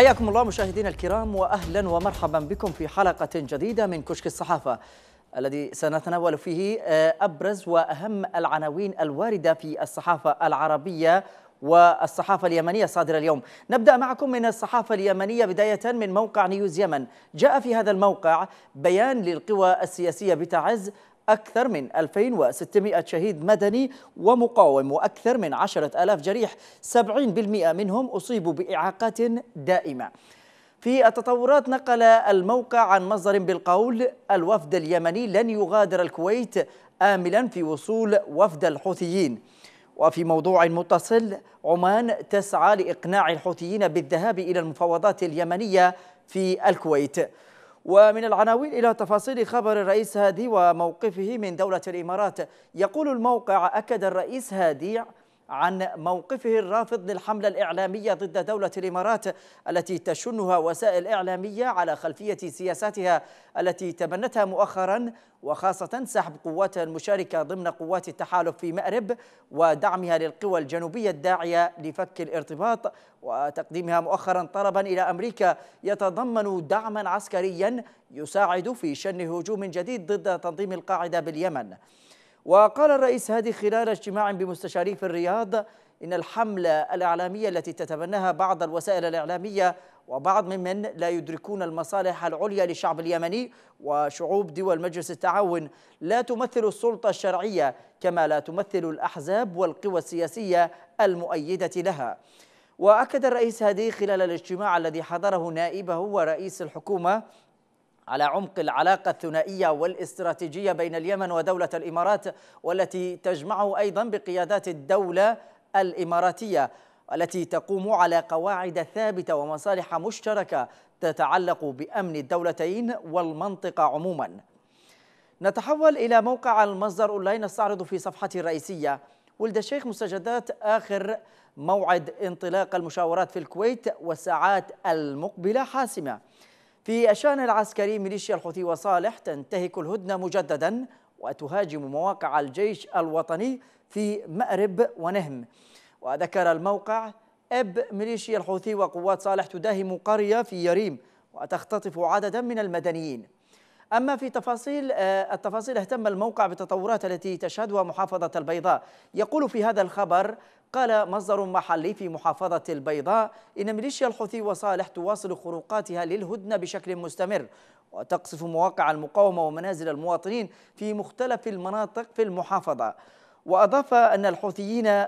حياكم الله مشاهدينا الكرام واهلا ومرحبا بكم في حلقه جديده من كشك الصحافه الذي سنتناول فيه آه، ابرز واهم العناوين الوارده في الصحافه العربيه والصحافة اليمنية صادرة اليوم نبدأ معكم من الصحافة اليمنية بداية من موقع نيوز يمن جاء في هذا الموقع بيان للقوى السياسية بتعز أكثر من 2600 شهيد مدني ومقاوم وأكثر من 10000 جريح 70% منهم أصيبوا بإعاقات دائمة في التطورات نقل الموقع عن مصدر بالقول الوفد اليمني لن يغادر الكويت آملا في وصول وفد الحوثيين وفي موضوع متصل عمان تسعى لإقناع الحوثيين بالذهاب إلى المفاوضات اليمنية في الكويت ومن العناوين إلى تفاصيل خبر الرئيس هادي وموقفه من دولة الإمارات يقول الموقع أكد الرئيس هادي عن موقفه الرافض للحملة الإعلامية ضد دولة الإمارات التي تشنها وسائل إعلامية على خلفية سياساتها التي تبنتها مؤخرا وخاصة سحب قواتها المشاركة ضمن قوات التحالف في مأرب ودعمها للقوى الجنوبية الداعية لفك الارتباط وتقديمها مؤخرا طلبا إلى أمريكا يتضمن دعما عسكريا يساعد في شن هجوم جديد ضد تنظيم القاعدة باليمن وقال الرئيس هادي خلال اجتماع بمستشاريه في الرياض إن الحملة الإعلامية التي تتبناها بعض الوسائل الإعلامية وبعض ممن لا يدركون المصالح العليا للشعب اليمني وشعوب دول مجلس التعاون لا تمثل السلطة الشرعية كما لا تمثل الأحزاب والقوى السياسية المؤيدة لها وأكد الرئيس هادي خلال الاجتماع الذي حضره نائبه ورئيس الحكومة على عمق العلاقة الثنائية والاستراتيجية بين اليمن ودولة الإمارات والتي تجمع أيضا بقيادات الدولة الإماراتية التي تقوم على قواعد ثابتة ومصالح مشتركة تتعلق بأمن الدولتين والمنطقة عموما نتحول إلى موقع المصدر أونلاين نستعرض في صفحته الرئيسية ولد الشيخ مستجدات آخر موعد انطلاق المشاورات في الكويت والساعات المقبلة حاسمة في الشأن العسكري ميليشيا الحوثي وصالح تنتهك الهدنة مجددا وتهاجم مواقع الجيش الوطني في مأرب ونهم وذكر الموقع أب ميليشيا الحوثي وقوات صالح تداهم قرية في يريم وتختطف عددا من المدنيين أما في تفاصيل آه، التفاصيل اهتم الموقع بالتطورات التي تشهدها محافظة البيضاء يقول في هذا الخبر قال مصدر محلي في محافظة البيضاء إن ميليشيا الحوثي وصالح تواصل خروقاتها للهدنة بشكل مستمر وتقصف مواقع المقاومة ومنازل المواطنين في مختلف المناطق في المحافظة وأضاف أن الحوثيين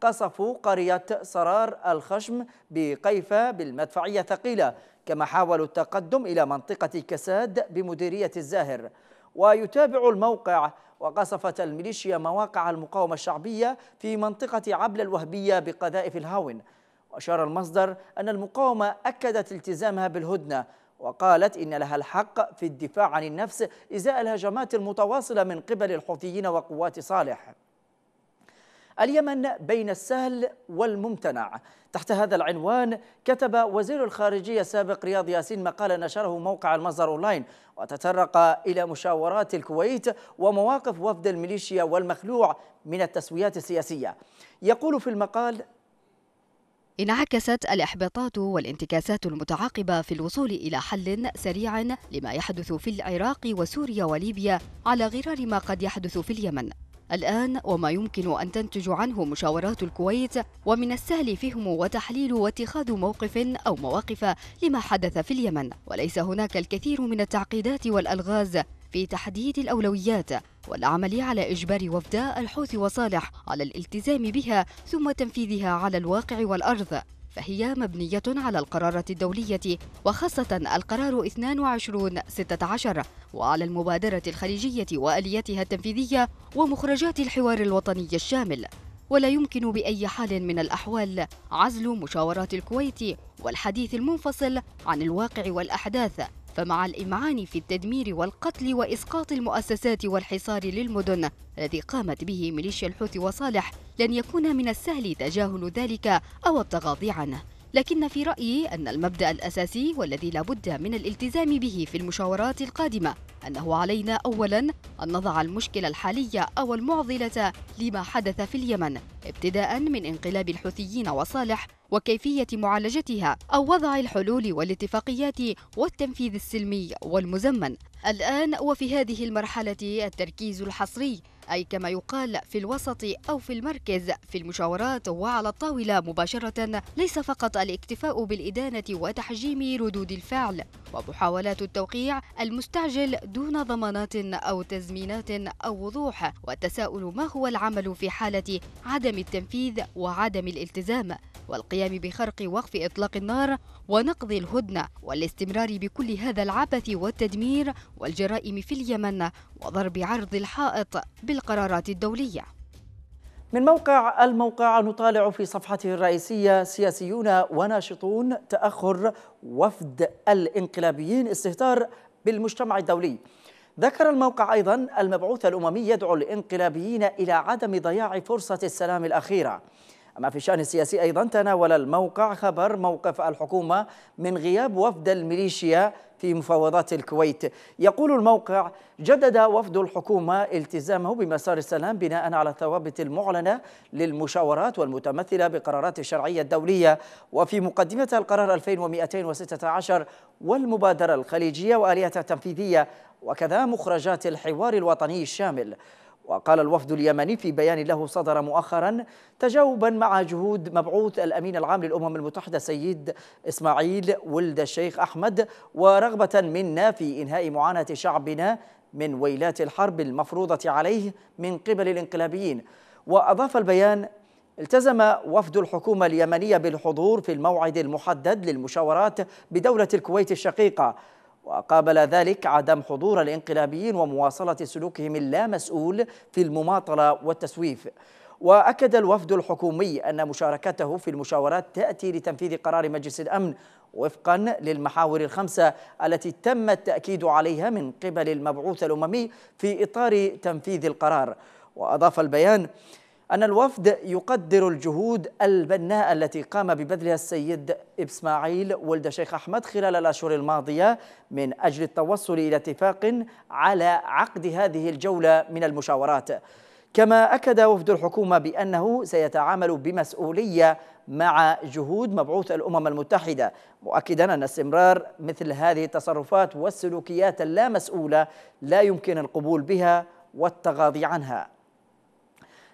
قصفوا قرية سرار الخشم بقيفة بالمدفعية ثقيلة كما حاولوا التقدم إلى منطقة كساد بمديرية الزاهر ويتابع الموقع وقصفت الميليشيا مواقع المقاومة الشعبية في منطقة عبل الوهبية بقذائف الهاون وأشار المصدر أن المقاومة أكدت التزامها بالهدنة وقالت إن لها الحق في الدفاع عن النفس إزاء الهجمات المتواصلة من قبل الحوثيين وقوات صالح اليمن بين السهل والممتنع تحت هذا العنوان كتب وزير الخارجية السابق رياض ياسين مقالا نشره موقع المصدر أونلاين وتطرق إلى مشاورات الكويت ومواقف وفد الميليشيا والمخلوع من التسويات السياسية يقول في المقال انعكست الإحباطات والانتكاسات المتعاقبة في الوصول إلى حل سريع لما يحدث في العراق وسوريا وليبيا على غرار ما قد يحدث في اليمن الآن وما يمكن أن تنتج عنه مشاورات الكويت ومن السهل فهم وتحليل واتخاذ موقف أو مواقف لما حدث في اليمن وليس هناك الكثير من التعقيدات والألغاز في تحديد الأولويات والعمل على إجبار وفداء الحوثي وصالح على الالتزام بها ثم تنفيذها على الواقع والأرض فهي مبنية على القرارة الدولية وخاصة القرار 2216 وعلى المبادرة الخليجية وآليتها التنفيذية ومخرجات الحوار الوطني الشامل ولا يمكن بأي حال من الأحوال عزل مشاورات الكويت والحديث المنفصل عن الواقع والأحداث فمع الإمعان في التدمير والقتل وإسقاط المؤسسات والحصار للمدن الذي قامت به ميليشيا الحوثي وصالح لن يكون من السهل تجاهل ذلك أو التغاضي عنه لكن في رأيي أن المبدأ الأساسي والذي لا بد من الالتزام به في المشاورات القادمة أنه علينا أولا أن نضع المشكلة الحالية أو المعضلة لما حدث في اليمن ابتداء من انقلاب الحوثيين وصالح وكيفية معالجتها أو وضع الحلول والاتفاقيات والتنفيذ السلمي والمزمن الآن وفي هذه المرحلة التركيز الحصري أي كما يقال في الوسط أو في المركز في المشاورات وعلى الطاولة مباشرة ليس فقط الاكتفاء بالإدانة وتحجيم ردود الفعل ومحاولات التوقيع المستعجل دون ضمانات أو تزمينات أو وضوح والتساؤل ما هو العمل في حالة عدم التنفيذ وعدم الالتزام والقيام بخرق وقف إطلاق النار ونقض الهدنة والاستمرار بكل هذا العبث والتدمير والجرائم في اليمن وضرب عرض الحائط بالقرارات الدولية من موقع الموقع نطالع في صفحته الرئيسية سياسيون وناشطون تأخر وفد الانقلابيين استهتار بالمجتمع الدولي ذكر الموقع أيضا المبعوث الأممي يدعو الانقلابيين إلى عدم ضياع فرصة السلام الأخيرة أما في الشأن السياسي أيضا تناول الموقع خبر موقف الحكومة من غياب وفد الميليشيا في مفاوضات الكويت يقول الموقع جدد وفد الحكومة التزامه بمسار السلام بناء على الثوابت المعلنة للمشاورات والمتمثلة بقرارات الشرعية الدولية وفي مقدمة القرار 2216 والمبادرة الخليجية وآليتها التنفيذية وكذا مخرجات الحوار الوطني الشامل وقال الوفد اليمني في بيان له صدر مؤخرا تجاوبا مع جهود مبعوث الامين العام للامم المتحده سيد اسماعيل ولد الشيخ احمد ورغبه منا في انهاء معاناه شعبنا من ويلات الحرب المفروضه عليه من قبل الانقلابيين واضاف البيان التزم وفد الحكومة اليمنية بالحضور في الموعد المحدد للمشاورات بدولة الكويت الشقيقة وقابل ذلك عدم حضور الانقلابيين ومواصلة سلوكهم اللامسؤول في المماطلة والتسويف وأكد الوفد الحكومي أن مشاركته في المشاورات تأتي لتنفيذ قرار مجلس الأمن وفقا للمحاور الخمسة التي تم التأكيد عليها من قبل المبعوث الأممي في إطار تنفيذ القرار وأضاف البيان أن الوفد يقدر الجهود البناءة التي قام ببذلها السيد إسماعيل ولد شيخ أحمد خلال الأشهر الماضية من أجل التوصل إلى اتفاق على عقد هذه الجولة من المشاورات كما أكد وفد الحكومة بأنه سيتعامل بمسؤولية مع جهود مبعوث الأمم المتحدة مؤكدا أن استمرار مثل هذه التصرفات والسلوكيات اللامسؤولة لا يمكن القبول بها والتغاضي عنها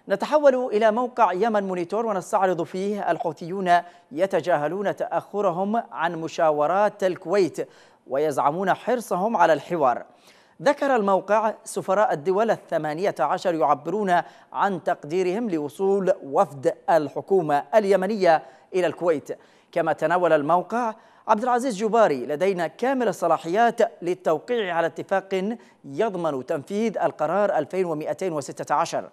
نتحول إلى موقع يمن مونيتور ونستعرض فيه الحوثيون يتجاهلون تأخرهم عن مشاورات الكويت ويزعمون حرصهم على الحوار ذكر الموقع سفراء الدول الثمانية عشر يعبرون عن تقديرهم لوصول وفد الحكومة اليمنية إلى الكويت كما تناول الموقع عبد العزيز جباري لدينا كامل الصلاحيات للتوقيع على اتفاق يضمن تنفيذ القرار 2216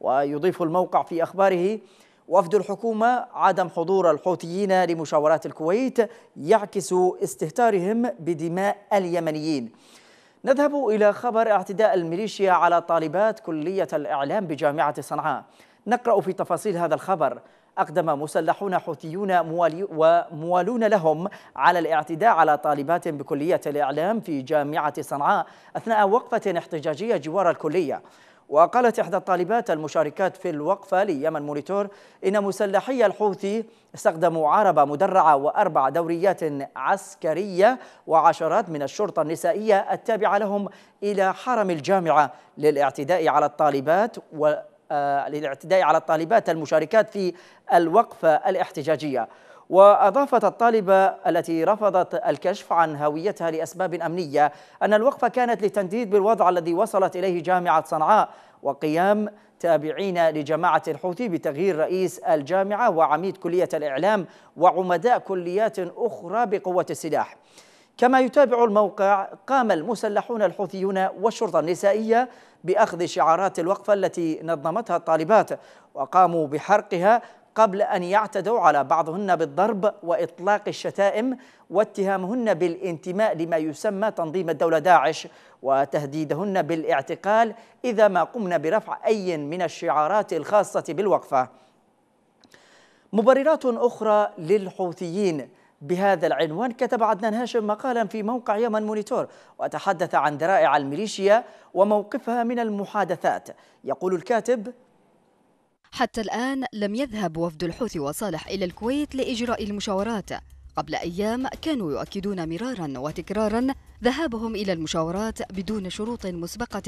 ويضيف الموقع في أخباره وفد الحكومة عدم حضور الحوثيين لمشاورات الكويت يعكس استهتارهم بدماء اليمنيين نذهب إلى خبر اعتداء الميليشيا على طالبات كلية الإعلام بجامعة صنعاء نقرأ في تفاصيل هذا الخبر أقدم مسلحون حوثيون وموالون لهم على الاعتداء على طالبات بكلية الإعلام في جامعة صنعاء أثناء وقفة احتجاجية جوار الكلية وقالت إحدى الطالبات المشاركات في الوقفة ليمن مونيتور إن مسلحي الحوثي استخدموا عربة مدرعة وأربع دوريات عسكرية وعشرات من الشرطة النسائية التابعة لهم إلى حرم الجامعة للاعتداء على الطالبات و آه، للاعتداء على الطالبات المشاركات في الوقفة الاحتجاجية وأضافت الطالبة التي رفضت الكشف عن هويتها لأسباب أمنية أن الوقفة كانت لتنديد بالوضع الذي وصلت إليه جامعة صنعاء وقيام تابعين لجماعة الحوثي بتغيير رئيس الجامعة وعميد كلية الإعلام وعمداء كليات أخرى بقوة السلاح كما يتابع الموقع قام المسلحون الحوثيون والشرطة النسائية بأخذ شعارات الوقفة التي نظمتها الطالبات وقاموا بحرقها قبل أن يعتدوا على بعضهن بالضرب وإطلاق الشتائم واتهامهن بالانتماء لما يسمى تنظيم الدولة داعش وتهديدهن بالاعتقال إذا ما قمن برفع أي من الشعارات الخاصة بالوقفة مبررات أخرى للحوثيين بهذا العنوان كتب عدنان هاشم مقالا في موقع يمن مونيتور وتحدث عن ذرائع الميليشيا وموقفها من المحادثات يقول الكاتب حتى الآن لم يذهب وفد الحوثي وصالح إلى الكويت لإجراء المشاورات قبل أيام كانوا يؤكدون مرارا وتكرارا ذهابهم إلى المشاورات بدون شروط مسبقة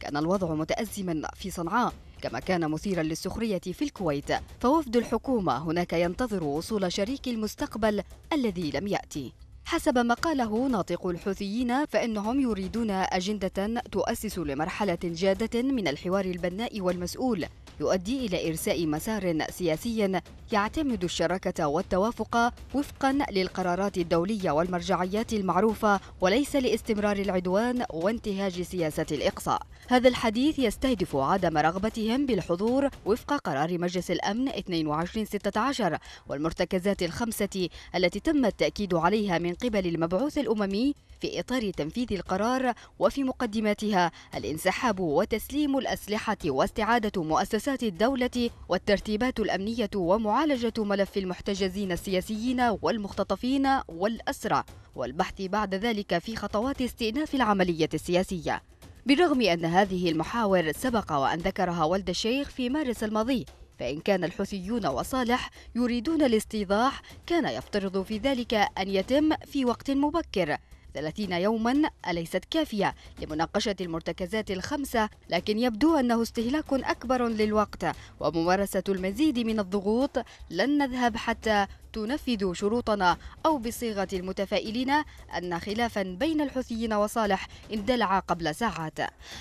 كان الوضع متأزما في صنعاء كما كان مثيرا للسخرية في الكويت فوفد الحكومة هناك ينتظر وصول شريك المستقبل الذي لم يأتي حسب ما قاله ناطق الحوثيين فإنهم يريدون أجندة تؤسس لمرحلة جادة من الحوار البناء والمسؤول يؤدي إلى إرساء مسار سياسي يعتمد الشراكة والتوافق وفقا للقرارات الدولية والمرجعيات المعروفة وليس لاستمرار العدوان وانتهاج سياسة الإقصاء هذا الحديث يستهدف عدم رغبتهم بالحضور وفق قرار مجلس الأمن 2216 والمرتكزات الخمسة التي تم التأكيد عليها من قبل المبعوث الأممي في إطار تنفيذ القرار وفي مقدمتها الانسحاب وتسليم الأسلحة واستعادة مؤسسات الدولة والترتيبات الأمنية ومعالجة ملف المحتجزين السياسيين والمختطفين والأسرى والبحث بعد ذلك في خطوات استئناف العملية السياسية بالرغم أن هذه المحاور سبق وأن ذكرها والد الشيخ في مارس الماضي فإن كان الحوثيون وصالح يريدون الاستيضاح كان يفترض في ذلك أن يتم في وقت مبكر 30 يوما أليست كافية لمناقشة المرتكزات الخمسة لكن يبدو أنه استهلاك أكبر للوقت وممارسة المزيد من الضغوط لن نذهب حتى تنفذ شروطنا أو بصيغة المتفائلين أن خلافا بين الحوثيين وصالح اندلع قبل ساعات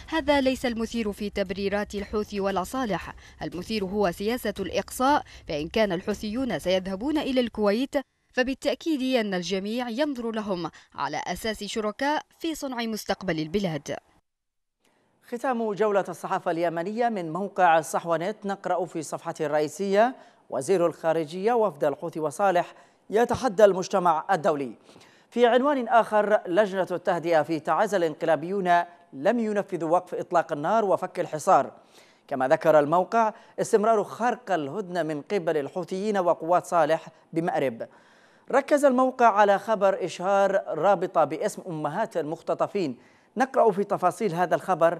هذا ليس المثير في تبريرات الحوثي ولا صالح المثير هو سياسة الإقصاء فإن كان الحوثيون سيذهبون إلى الكويت فبالتأكيد أن الجميع ينظر لهم على أساس شركاء في صنع مستقبل البلاد ختام جولة الصحافة اليمنية من موقع صحوة نقرأ في صفحة الرئيسية وزير الخارجية وفد الحوثي وصالح يتحدى المجتمع الدولي في عنوان آخر لجنة التهدئة في تعز الانقلابيون لم ينفذوا وقف إطلاق النار وفك الحصار كما ذكر الموقع استمرار خرق الهدنة من قبل الحوثيين وقوات صالح بمأرب ركز الموقع على خبر إشهار رابطة باسم أمهات المختطفين نقرأ في تفاصيل هذا الخبر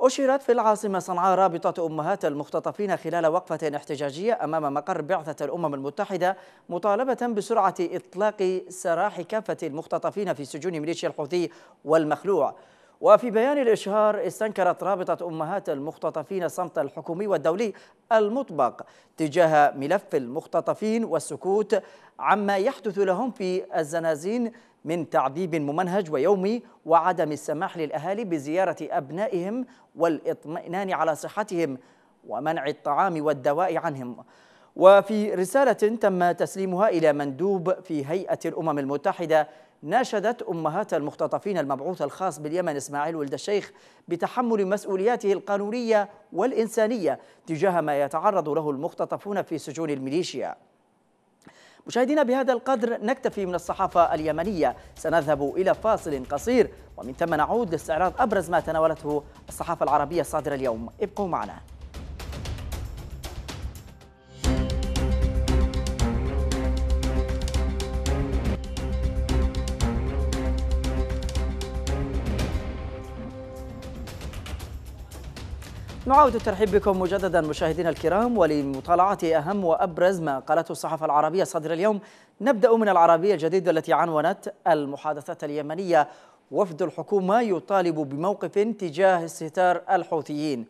أشرت في العاصمة صنعاء رابطة أمهات المختطفين خلال وقفة احتجاجية أمام مقر بعثة الأمم المتحدة مطالبة بسرعة إطلاق سراح كافة المختطفين في سجون ميليشيا الحوثي والمخلوع وفي بيان الإشهار استنكرت رابطة أمهات المختطفين الصمت الحكومي والدولي المطبق تجاه ملف المختطفين والسكوت عما يحدث لهم في الزنازين من تعذيب ممنهج ويومي وعدم السماح للأهالي بزيارة أبنائهم والإطمئنان على صحتهم ومنع الطعام والدواء عنهم وفي رسالة تم تسليمها إلى مندوب في هيئة الأمم المتحدة ناشدت أمهات المختطفين المبعوث الخاص باليمن إسماعيل ولد الشيخ بتحمل مسؤولياته القانونية والإنسانية تجاه ما يتعرض له المختطفون في سجون الميليشيا مشاهدينا بهذا القدر نكتفي من الصحافة اليمنية سنذهب إلى فاصل قصير ومن ثم نعود لاستعراض أبرز ما تناولته الصحافة العربية الصادرة اليوم ابقوا معنا نعاود الترحيب بكم مجددا مشاهدينا الكرام ولمطالعة أهم وأبرز ما قالته الصحافة العربية صدر اليوم نبدأ من العربية الجديدة التي عنونت المحادثات اليمنية وفد الحكومة يطالب بموقف تجاه استهتار الحوثيين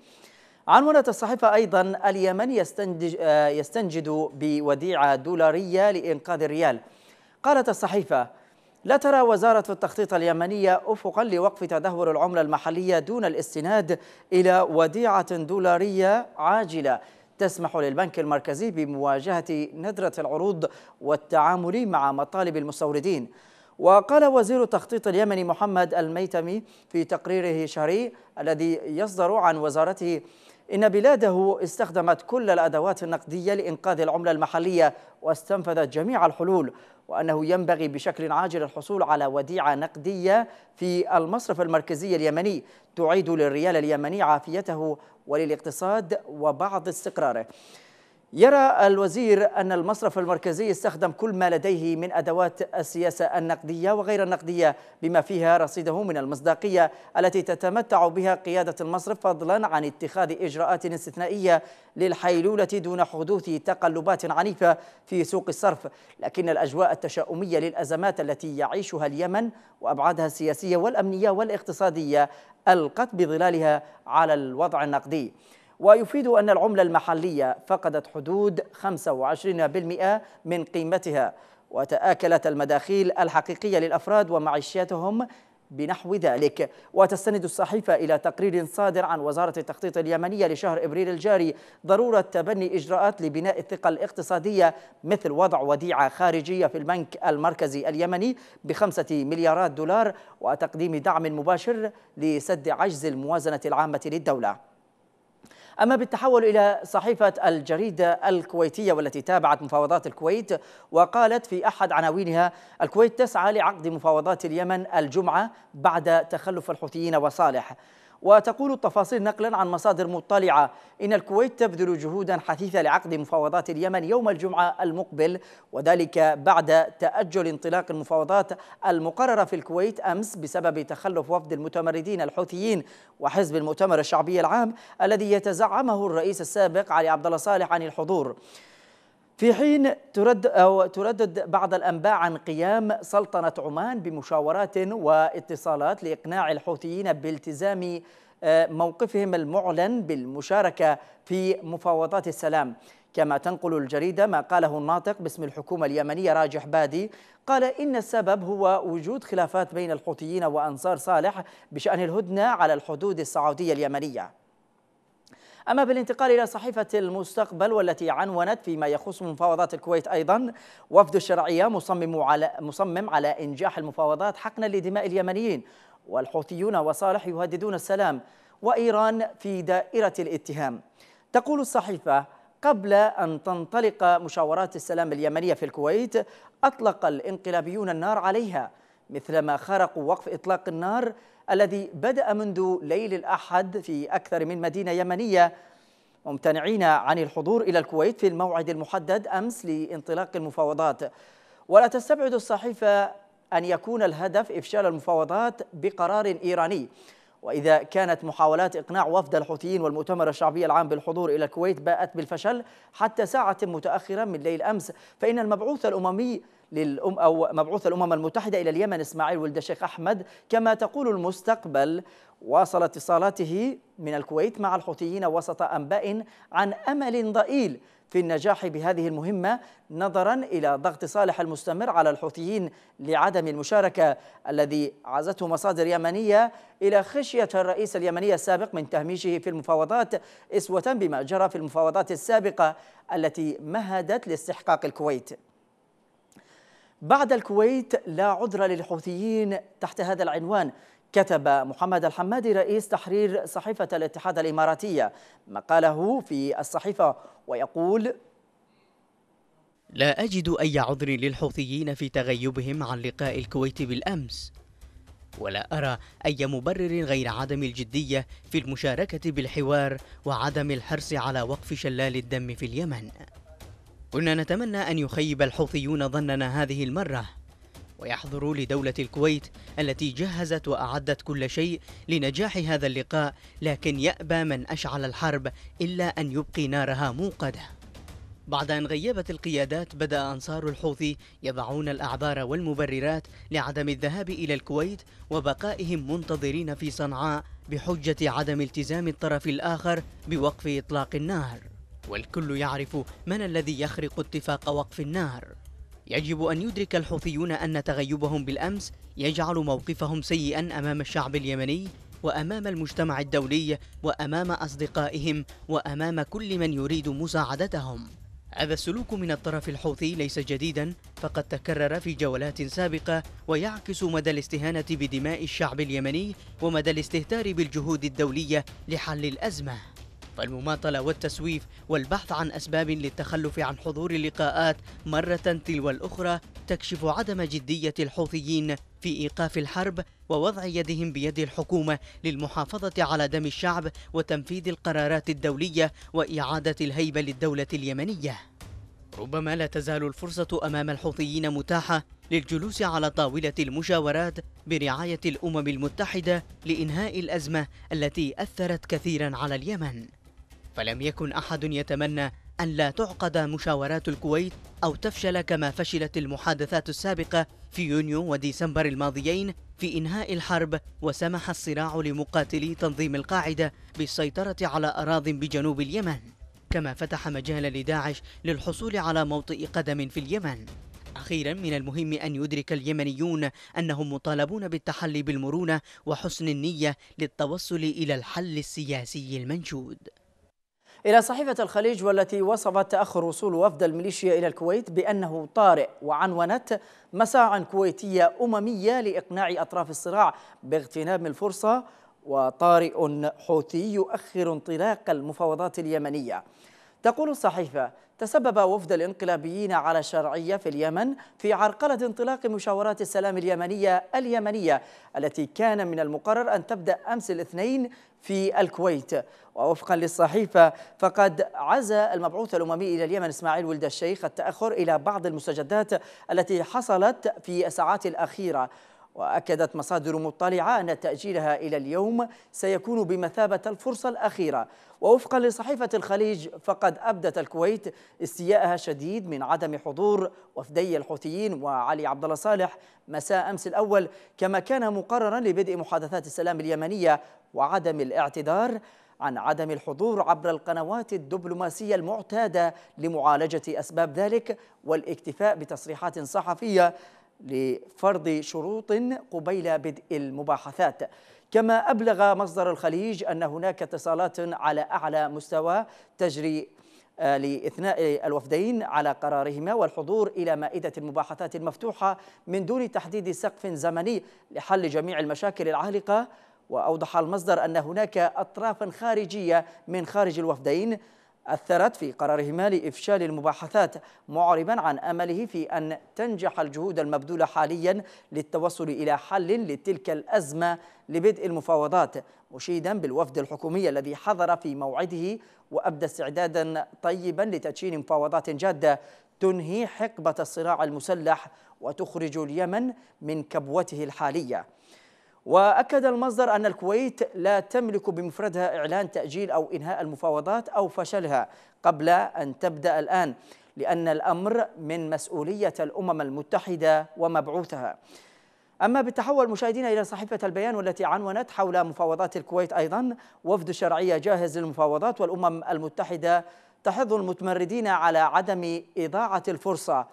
عنونت الصحيفة أيضا اليمن يستنج آه، يستنجد بوديعة دولارية لإنقاذ الريال قالت الصحيفة لا ترى وزارة التخطيط اليمنية أفقا لوقف تدهور العملة المحلية دون الاستناد إلى وديعة دولارية عاجلة تسمح للبنك المركزي بمواجهة ندرة العروض والتعامل مع مطالب المستوردين وقال وزير التخطيط اليمني محمد الميتمي في تقريره الشهري الذي يصدر عن وزارته إن بلاده استخدمت كل الأدوات النقدية لإنقاذ العملة المحلية واستنفذت جميع الحلول وأنه ينبغي بشكل عاجل الحصول على وديعة نقدية في المصرف المركزي اليمني تعيد للريال اليمني عافيته وللاقتصاد وبعض استقراره يرى الوزير أن المصرف المركزي استخدم كل ما لديه من أدوات السياسة النقدية وغير النقدية بما فيها رصيده من المصداقية التي تتمتع بها قيادة المصرف فضلا عن اتخاذ إجراءات استثنائية للحيلولة دون حدوث تقلبات عنيفة في سوق الصرف لكن الأجواء التشاؤمية للأزمات التي يعيشها اليمن وأبعادها السياسية والأمنية والاقتصادية ألقت بظلالها على الوضع النقدي ويفيد أن العملة المحلية فقدت حدود 25% من قيمتها وتآكلت المداخيل الحقيقية للأفراد ومعيشتهم بنحو ذلك وتستند الصحيفة إلى تقرير صادر عن وزارة التخطيط اليمنية لشهر إبريل الجاري ضرورة تبني إجراءات لبناء الثقة الاقتصادية مثل وضع وديعة خارجية في البنك المركزي اليمني بخمسة مليارات دولار وتقديم دعم مباشر لسد عجز الموازنة العامة للدولة أما بالتحول إلى صحيفة الجريدة الكويتية والتي تابعت مفاوضات الكويت وقالت في أحد عناوينها الكويت تسعى لعقد مفاوضات اليمن الجمعة بعد تخلف الحوثيين وصالح وتقول التفاصيل نقلا عن مصادر مطلعة إن الكويت تبذل جهودا حثيثة لعقد مفاوضات اليمن يوم الجمعة المقبل وذلك بعد تأجل انطلاق المفاوضات المقررة في الكويت أمس بسبب تخلف وفد المتمردين الحوثيين وحزب المؤتمر الشعبي العام الذي يتزعمه الرئيس السابق علي عبد الله صالح عن الحضور في حين ترد أو تردد بعض الأنباء عن قيام سلطنة عمان بمشاورات واتصالات لإقناع الحوثيين بالتزام آه، موقفهم المعلن بالمشاركة في مفاوضات السلام كما تنقل الجريدة ما قاله الناطق باسم الحكومة اليمنية راجح بادي قال إن السبب هو وجود خلافات بين الحوثيين وأنصار صالح بشأن الهدنة على الحدود السعودية اليمنية أما بالانتقال إلى صحيفة المستقبل والتي عنونت فيما يخص مفاوضات الكويت أيضا وفد الشرعية مصمم على, مصمم على إنجاح المفاوضات حقنا لدماء اليمنيين والحوثيون وصالح يهددون السلام وإيران في دائرة الاتهام تقول الصحيفة قبل أن تنطلق مشاورات السلام اليمنية في الكويت أطلق الإنقلابيون النار عليها مثلما خرقوا وقف إطلاق النار الذي بدأ منذ ليل الأحد في أكثر من مدينة يمنية ممتنعين عن الحضور إلى الكويت في الموعد المحدد أمس لانطلاق المفاوضات ولا تستبعد الصحيفة أن يكون الهدف إفشال المفاوضات بقرار إيراني وإذا كانت محاولات إقناع وفد الحوثيين والمؤتمر الشعبي العام بالحضور إلى الكويت باءت بالفشل حتى ساعة متأخرة من ليل أمس فإن المبعوث الأممي للأم أو مبعوث الأمم المتحدة إلى اليمن إسماعيل ولد الشيخ أحمد كما تقول المستقبل واصل اتصالاته من الكويت مع الحوثيين وسط أنباء عن أمل ضئيل في النجاح بهذه المهمة نظرا إلى ضغط صالح المستمر على الحوثيين لعدم المشاركة الذي عزته مصادر يمنية إلى خشية الرئيس اليمني السابق من تهميشه في المفاوضات إسوة بما جرى في المفاوضات السابقة التي مهدت لاستحقاق الكويت بعد الكويت لا عذر للحوثيين تحت هذا العنوان كتب محمد الحمادي رئيس تحرير صحيفة الاتحاد الإماراتية مقاله في الصحيفة ويقول لا أجد أي عذر للحوثيين في تغيبهم عن لقاء الكويت بالأمس ولا أرى أي مبرر غير عدم الجدية في المشاركة بالحوار وعدم الحرص على وقف شلال الدم في اليمن كنا نتمنى أن يخيب الحوثيون ظننا هذه المرة ويحضروا لدولة الكويت التي جهزت وأعدت كل شيء لنجاح هذا اللقاء لكن يأبى من أشعل الحرب إلا أن يبقي نارها موقدة بعد أن غيبت القيادات بدأ أنصار الحوثي يضعون الأعذار والمبررات لعدم الذهاب إلى الكويت وبقائهم منتظرين في صنعاء بحجة عدم التزام الطرف الآخر بوقف إطلاق النار والكل يعرف من الذي يخرق اتفاق وقف النار يجب أن يدرك الحوثيون أن تغيبهم بالأمس يجعل موقفهم سيئا أمام الشعب اليمني وأمام المجتمع الدولي وأمام أصدقائهم وأمام كل من يريد مساعدتهم هذا السلوك من الطرف الحوثي ليس جديدا فقد تكرر في جولات سابقة ويعكس مدى الاستهانة بدماء الشعب اليمني ومدى الاستهتار بالجهود الدولية لحل الأزمة والمماطلة والتسويف والبحث عن أسباب للتخلف عن حضور اللقاءات مرة تلو الأخرى تكشف عدم جدية الحوثيين في إيقاف الحرب ووضع يدهم بيد الحكومة للمحافظة على دم الشعب وتنفيذ القرارات الدولية وإعادة الهيبة للدولة اليمنية ربما لا تزال الفرصة أمام الحوثيين متاحة للجلوس على طاولة المشاورات برعاية الأمم المتحدة لإنهاء الأزمة التي أثرت كثيرا على اليمن فلم يكن أحد يتمنى أن لا تعقد مشاورات الكويت أو تفشل كما فشلت المحادثات السابقة في يونيو وديسمبر الماضيين في إنهاء الحرب وسمح الصراع لمقاتلي تنظيم القاعدة بالسيطرة على أراضٍ بجنوب اليمن كما فتح مجالا لداعش للحصول على موطئ قدم في اليمن أخيرا من المهم أن يدرك اليمنيون أنهم مطالبون بالتحلي بالمرونة وحسن النية للتوصل إلى الحل السياسي المنشود إلى صحيفة الخليج والتي وصفت تأخر وصول وفد الميليشيا إلى الكويت بأنه طارئ وعنونت مساعا كويتية أممية لإقناع أطراف الصراع باغتنام الفرصة وطارئ حوثي يؤخر انطلاق المفاوضات اليمنية تقول الصحيفة تسبب وفد الانقلابيين على الشرعية في اليمن في عرقلة انطلاق مشاورات السلام اليمنية اليمنية التي كان من المقرر أن تبدأ أمس الاثنين في الكويت ووفقا للصحيفة فقد عزى المبعوث الأممي إلى اليمن إسماعيل ولد الشيخ التأخر إلى بعض المستجدات التي حصلت في الساعات الأخيرة وأكدت مصادر مطلعة أن تأجيلها إلى اليوم سيكون بمثابة الفرصة الأخيرة ووفقا لصحيفة الخليج فقد أبدت الكويت استياءها الشديد من عدم حضور وفدي الحوثيين وعلي عبد الله صالح مساء أمس الأول كما كان مقررا لبدء محادثات السلام اليمنية وعدم الاعتذار عن عدم الحضور عبر القنوات الدبلوماسية المعتادة لمعالجة أسباب ذلك والاكتفاء بتصريحات صحفية لفرض شروط قبيل بدء المباحثات كما أبلغ مصدر الخليج أن هناك اتصالات على أعلى مستوى تجري آه، لإثناء الوفدين على قرارهما والحضور إلى مائدة المباحثات المفتوحة من دون تحديد سقف زمني لحل جميع المشاكل العالقة وأوضح المصدر أن هناك أطرافا خارجية من خارج الوفدين أثرت في قرارهما لإفشال المباحثات معربا عن أمله في أن تنجح الجهود المبذولة حاليا للتوصل إلى حل لتلك الأزمة لبدء المفاوضات مشيدا بالوفد الحكومي الذي حضر في موعده وأبدى استعدادا طيبا لتدشين مفاوضات جادة تنهي حقبة الصراع المسلح وتخرج اليمن من كبوته الحالية وأكد المصدر أن الكويت لا تملك بمفردها إعلان تأجيل أو إنهاء المفاوضات أو فشلها قبل أن تبدأ الآن لأن الأمر من مسؤولية الأمم المتحدة ومبعوثها أما بالتحول مشاهدينا إلى صحيفة البيان والتي عنونت حول مفاوضات الكويت أيضا وفد الشرعية جاهز للمفاوضات والأمم المتحدة تحض المتمردين على عدم إضاعة الفرصة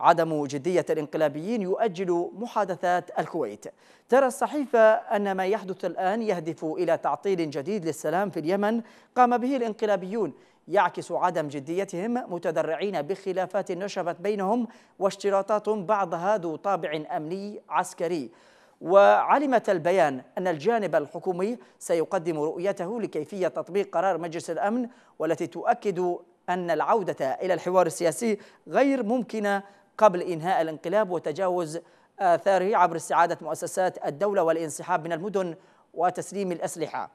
عدم جدية الانقلابيين يؤجل محادثات الكويت ترى الصحيفة أن ما يحدث الآن يهدف إلى تعطيل جديد للسلام في اليمن قام به الانقلابيون يعكس عدم جديتهم متذرعين بخلافات نشبت بينهم واشتراطات بعضها ذو طابع أمني عسكري وعلمت البيان أن الجانب الحكومي سيقدم رؤيته لكيفية تطبيق قرار مجلس الأمن والتي تؤكد أن العودة إلى الحوار السياسي غير ممكنة قبل إنهاء الانقلاب وتجاوز آثاره عبر استعادة مؤسسات الدولة والانسحاب من المدن وتسليم الأسلحة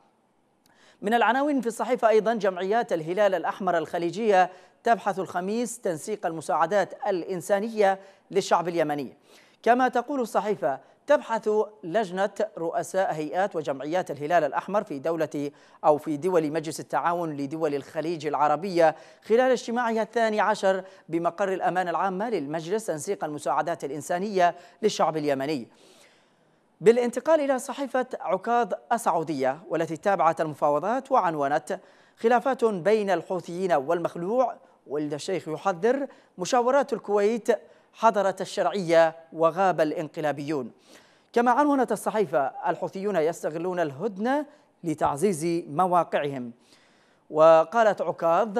من العناوين في الصحيفة أيضا جمعيات الهلال الأحمر الخليجية تبحث الخميس تنسيق المساعدات الإنسانية للشعب اليمني كما تقول الصحيفة تبحث لجنة رؤساء هيئات وجمعيات الهلال الأحمر في دولة أو في دول مجلس التعاون لدول الخليج العربية خلال اجتماعها الثاني عشر بمقر الأمانة العامة للمجلس تنسيق المساعدات الإنسانية للشعب اليمني بالانتقال إلى صحيفة عكاظ السعودية والتي تابعت المفاوضات وعنونت خلافات بين الحوثيين والمخلوع ولد الشيخ يحذر مشاورات الكويت حضرت الشرعية وغاب الانقلابيون كما عنونت الصحيفة الحوثيون يستغلون الهدنة لتعزيز مواقعهم وقالت عكاظ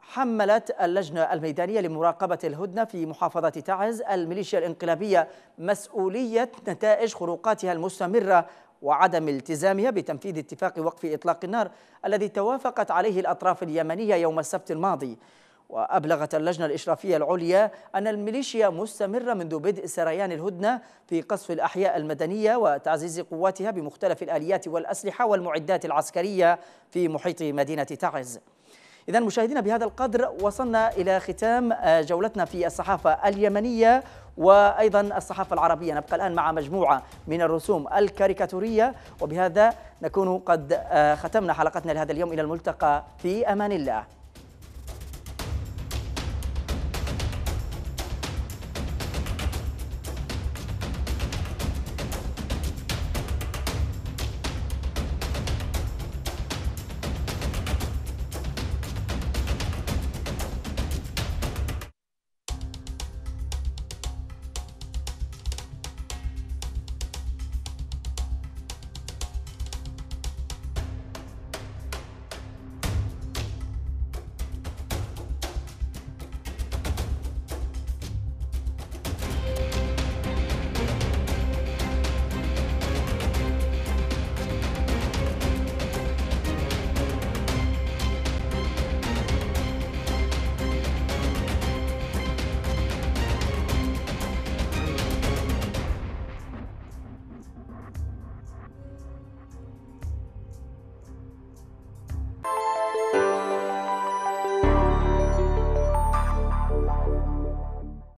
حملت اللجنة الميدانية لمراقبة الهدنة في محافظة تعز الميليشيا الانقلابية مسؤولية نتائج خروقاتها المستمرة وعدم التزامها بتنفيذ اتفاق وقف إطلاق النار الذي توافقت عليه الأطراف اليمنية يوم السبت الماضي وأبلغت اللجنة الإشرافية العليا أن الميليشيا مستمرة منذ بدء سريان الهدنة في قصف الأحياء المدنية وتعزيز قواتها بمختلف الآليات والأسلحة والمعدات العسكرية في محيط مدينة تعز إذا مشاهدينا بهذا القدر وصلنا إلى ختام جولتنا في الصحافة اليمنية وأيضا الصحافة العربية نبقى الآن مع مجموعة من الرسوم الكاريكاتورية وبهذا نكون قد ختمنا حلقتنا لهذا اليوم إلى الملتقى في أمان الله